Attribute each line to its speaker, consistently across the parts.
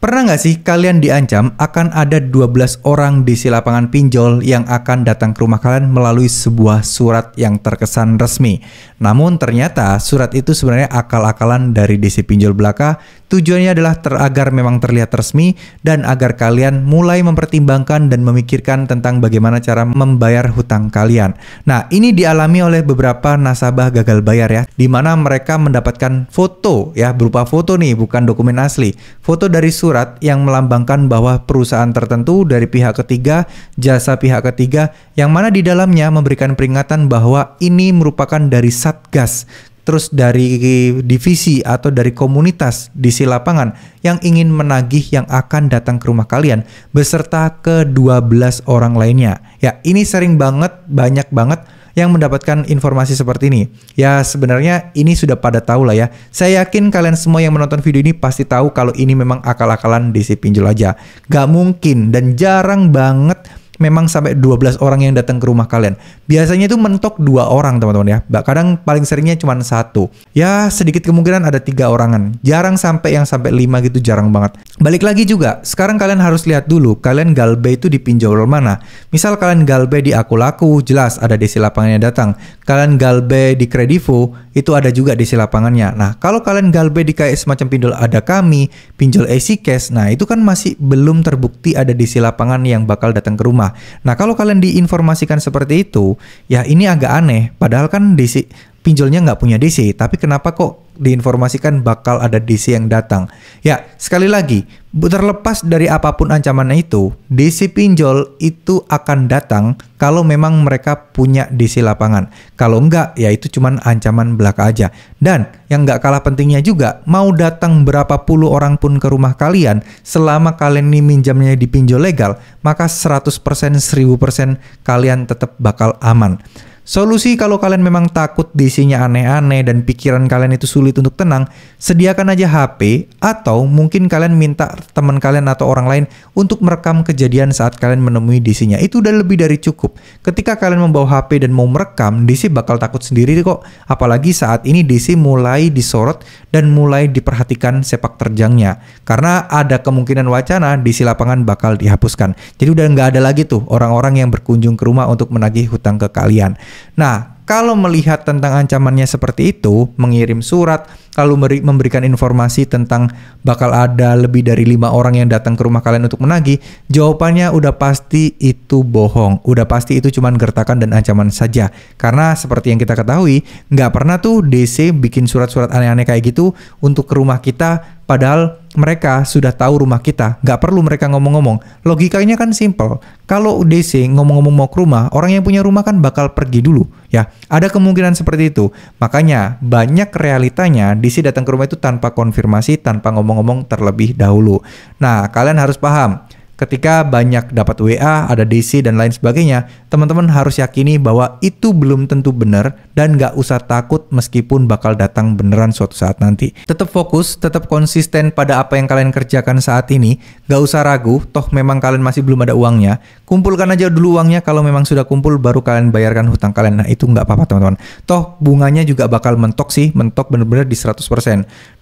Speaker 1: Pernah nggak sih kalian diancam akan ada 12 orang di si lapangan pinjol yang akan datang ke rumah kalian melalui sebuah surat yang terkesan resmi? Namun ternyata surat itu sebenarnya akal-akalan dari DC pinjol belaka. Tujuannya adalah ter agar memang terlihat resmi dan agar kalian mulai mempertimbangkan dan memikirkan tentang bagaimana cara membayar hutang kalian. Nah, ini dialami oleh beberapa nasabah gagal bayar ya, di mana mereka mendapatkan foto ya berupa foto nih bukan dokumen asli. Foto dari surat surat yang melambangkan bahwa perusahaan tertentu dari pihak ketiga, jasa pihak ketiga, yang mana di dalamnya memberikan peringatan bahwa ini merupakan dari satgas, terus dari divisi atau dari komunitas di si lapangan yang ingin menagih yang akan datang ke rumah kalian beserta ke 12 orang lainnya. Ya, ini sering banget, banyak banget yang mendapatkan informasi seperti ini. Ya sebenarnya ini sudah pada tahu lah ya. Saya yakin kalian semua yang menonton video ini pasti tahu kalau ini memang akal-akalan DC pinjol aja. Gak mungkin dan jarang banget memang sampai 12 orang yang datang ke rumah kalian. Biasanya itu mentok dua orang teman-teman ya. Kadang paling seringnya cuma satu. Ya sedikit kemungkinan ada tiga orangan. Jarang sampai yang sampai lima gitu jarang banget. Balik lagi juga, sekarang kalian harus lihat dulu kalian Galbe itu dipinjol mana. Misal kalian Galbe di Aku Laku, jelas ada desi lapangannya datang. Kalian Galbe di Kredivo, itu ada juga desi lapangannya. Nah, kalau kalian Galbe di kayak semacam pinjol ada kami, pinjol AC Cash, nah itu kan masih belum terbukti ada desi lapangan yang bakal datang ke rumah. Nah, kalau kalian diinformasikan seperti itu, ya ini agak aneh. Padahal kan DC pinjolnya nggak punya DC, tapi kenapa kok diinformasikan bakal ada DC yang datang. Ya, sekali lagi, terlepas dari apapun ancamannya itu, DC pinjol itu akan datang kalau memang mereka punya DC lapangan. Kalau enggak, ya itu cuma ancaman belaka aja. Dan yang enggak kalah pentingnya juga, mau datang berapa puluh orang pun ke rumah kalian, selama kalian ini minjamnya di pinjol legal, maka 100% 1000% kalian tetap bakal aman. Solusi kalau kalian memang takut DC-nya aneh-aneh dan pikiran kalian itu sulit untuk tenang, sediakan aja HP atau mungkin kalian minta teman kalian atau orang lain untuk merekam kejadian saat kalian menemui DC-nya. Itu udah lebih dari cukup. Ketika kalian membawa HP dan mau merekam, DC bakal takut sendiri kok. Apalagi saat ini DC mulai disorot dan mulai diperhatikan sepak terjangnya. Karena ada kemungkinan wacana DC lapangan bakal dihapuskan. Jadi udah nggak ada lagi tuh orang-orang yang berkunjung ke rumah untuk menagih hutang ke kalian. Nah, kalau melihat tentang ancamannya seperti itu, mengirim surat, lalu memberikan informasi tentang bakal ada lebih dari lima orang yang datang ke rumah kalian untuk menagih, jawabannya udah pasti itu bohong. Udah pasti itu cuma gertakan dan ancaman saja. Karena seperti yang kita ketahui, nggak pernah tuh DC bikin surat-surat aneh-aneh kayak gitu untuk ke rumah kita, padahal mereka sudah tahu rumah kita, nggak perlu mereka ngomong-ngomong. Logikanya kan simple. Kalau DC ngomong-ngomong mau ke rumah, orang yang punya rumah kan bakal pergi dulu. Ya, ada kemungkinan seperti itu. Makanya banyak realitanya DC datang ke rumah itu tanpa konfirmasi, tanpa ngomong-ngomong terlebih dahulu. Nah, kalian harus paham, Ketika banyak dapat WA, ada DC dan lain sebagainya, teman-teman harus yakini bahwa itu belum tentu benar dan nggak usah takut meskipun bakal datang beneran suatu saat nanti. Tetap fokus, tetap konsisten pada apa yang kalian kerjakan saat ini, nggak usah ragu, toh memang kalian masih belum ada uangnya. Kumpulkan aja dulu uangnya, kalau memang sudah kumpul baru kalian bayarkan hutang kalian. Nah itu nggak apa-apa teman-teman. Toh bunganya juga bakal mentok sih, mentok bener-bener di 100%.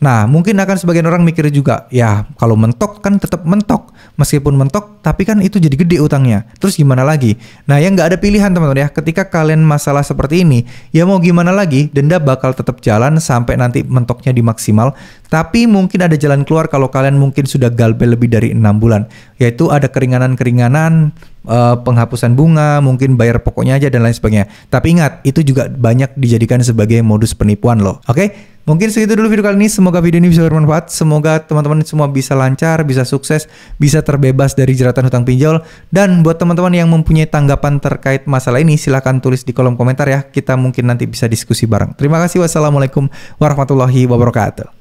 Speaker 1: Nah mungkin akan sebagian orang mikir juga, ya kalau mentok kan tetap mentok, meskipun mentok rontok tapi kan itu jadi gede utangnya. Terus gimana lagi? Nah, yang nggak ada pilihan teman-teman ya. Ketika kalian masalah seperti ini, ya mau gimana lagi? Denda bakal tetap jalan sampai nanti mentoknya di maksimal. Tapi mungkin ada jalan keluar kalau kalian mungkin sudah galbe lebih dari enam bulan. Yaitu ada keringanan-keringanan, eh, penghapusan bunga, mungkin bayar pokoknya aja dan lain sebagainya. Tapi ingat, itu juga banyak dijadikan sebagai modus penipuan loh. Oke? Okay? Mungkin segitu dulu video kali ini. Semoga video ini bisa bermanfaat. Semoga teman-teman semua bisa lancar, bisa sukses, bisa terbebas dari jeratan hutang pinjol. Dan buat teman-teman yang mempunyai tanggapan terkait masalah ini, silahkan tulis di kolom komentar ya. Kita mungkin nanti bisa diskusi bareng. Terima kasih. Wassalamualaikum warahmatullahi wabarakatuh.